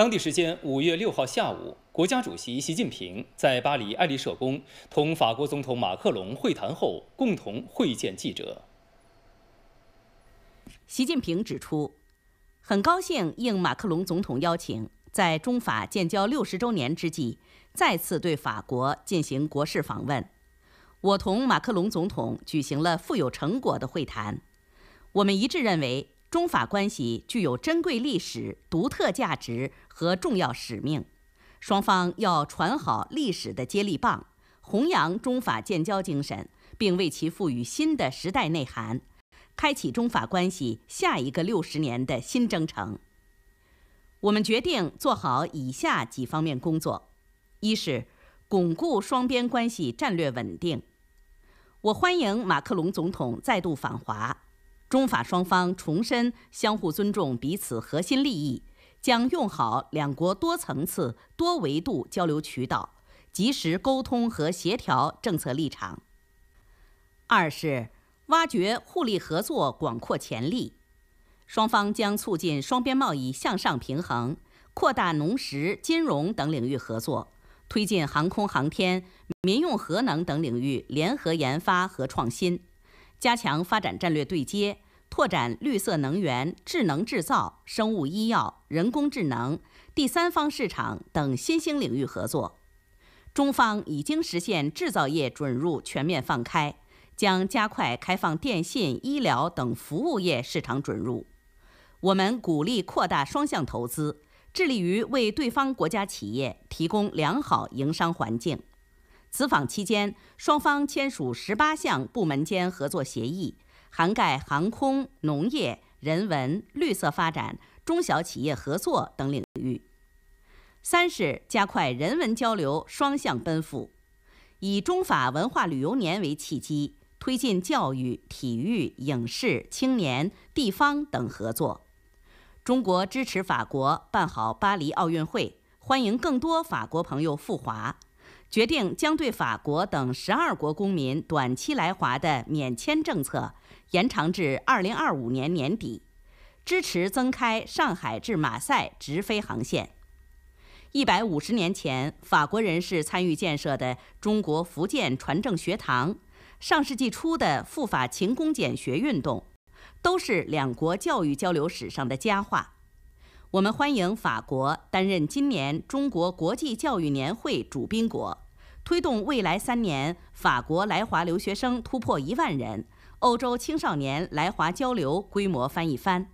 当地时间五月六号下午，国家主席习近平在巴黎爱丽舍宫同法国总统马克龙会谈后，共同会见记者。习近平指出，很高兴应马克龙总统邀请，在中法建交六十周年之际再次对法国进行国事访问。我同马克龙总统举行了富有成果的会谈，我们一致认为。中法关系具有珍贵历史、独特价值和重要使命，双方要传好历史的接力棒，弘扬中法建交精神，并为其赋予新的时代内涵，开启中法关系下一个六十年的新征程。我们决定做好以下几方面工作：一是巩固双边关系战略稳定。我欢迎马克龙总统再度访华。中法双方重申相互尊重彼此核心利益，将用好两国多层次多维度交流渠道，及时沟通和协调政策立场。二是挖掘互利合作广阔潜力，双方将促进双边贸易向上平衡，扩大农食、金融等领域合作，推进航空航天、民用核能等领域联合研发和创新。加强发展战略对接，拓展绿色能源、智能制造、生物医药、人工智能、第三方市场等新兴领域合作。中方已经实现制造业准入全面放开，将加快开放电信、医疗等服务业市场准入。我们鼓励扩大双向投资，致力于为对方国家企业提供良好营商环境。此访期间，双方签署十八项部门间合作协议，涵盖航空、农业、人文、绿色发展、中小企业合作等领域。三是加快人文交流双向奔赴，以中法文化旅游年为契机，推进教育、体育、影视、青年、地方等合作。中国支持法国办好巴黎奥运会，欢迎更多法国朋友赴华。决定将对法国等十二国公民短期来华的免签政策延长至二零二五年年底，支持增开上海至马赛直飞航线。一百五十年前，法国人士参与建设的中国福建船政学堂，上世纪初的赴法勤工俭学运动，都是两国教育交流史上的佳话。我们欢迎法国担任今年中国国际教育年会主宾国，推动未来三年法国来华留学生突破一万人，欧洲青少年来华交流规模翻一番。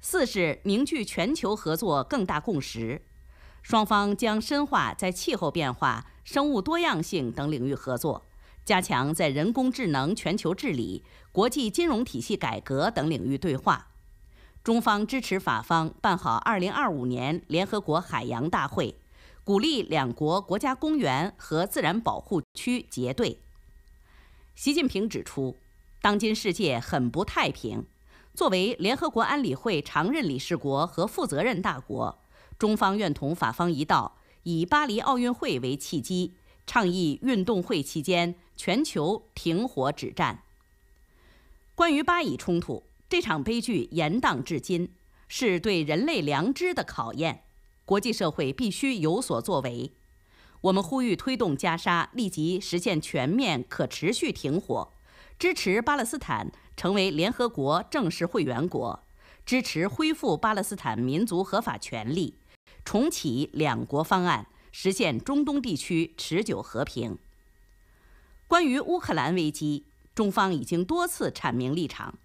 四是凝聚全球合作更大共识，双方将深化在气候变化、生物多样性等领域合作，加强在人工智能、全球治理、国际金融体系改革等领域对话。中方支持法方办好2025年联合国海洋大会，鼓励两国国家公园和自然保护区结对。习近平指出，当今世界很不太平，作为联合国安理会常任理事国和负责任大国，中方愿同法方一道，以巴黎奥运会为契机，倡议运动会期间全球停火止战。关于巴以冲突。这场悲剧延宕至今，是对人类良知的考验。国际社会必须有所作为。我们呼吁推动加沙立即实现全面可持续停火，支持巴勒斯坦成为联合国正式会员国，支持恢复巴勒斯坦民族合法权利，重启两国方案，实现中东地区持久和平。关于乌克兰危机，中方已经多次阐明立场。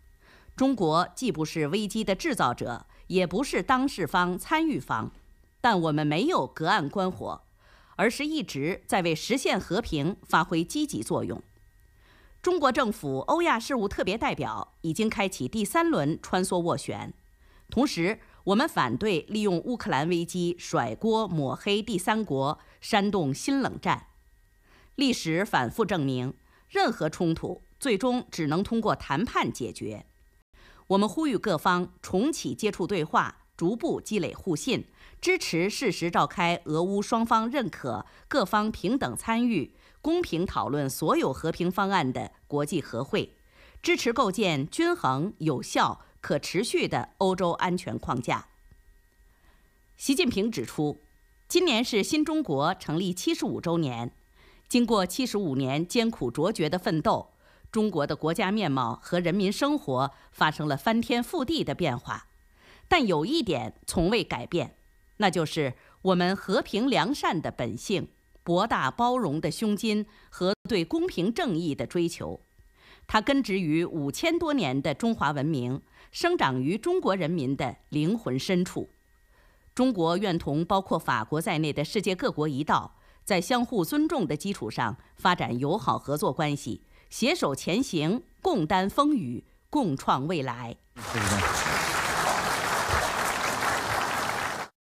中国既不是危机的制造者，也不是当事方、参与方，但我们没有隔岸观火，而是一直在为实现和平发挥积极作用。中国政府欧亚事务特别代表已经开启第三轮穿梭斡旋，同时，我们反对利用乌克兰危机甩锅抹黑第三国，煽动新冷战。历史反复证明，任何冲突最终只能通过谈判解决。我们呼吁各方重启接触对话，逐步积累互信，支持适时召开俄乌双方认可、各方平等参与、公平讨论所有和平方案的国际和会，支持构建均衡、有效、可持续的欧洲安全框架。习近平指出，今年是新中国成立七十五周年，经过七十五年艰苦卓绝的奋斗。中国的国家面貌和人民生活发生了翻天覆地的变化，但有一点从未改变，那就是我们和平良善的本性、博大包容的胸襟和对公平正义的追求。它根植于五千多年的中华文明，生长于中国人民的灵魂深处。中国愿同包括法国在内的世界各国一道，在相互尊重的基础上发展友好合作关系。携手前行，共担风雨，共创未来。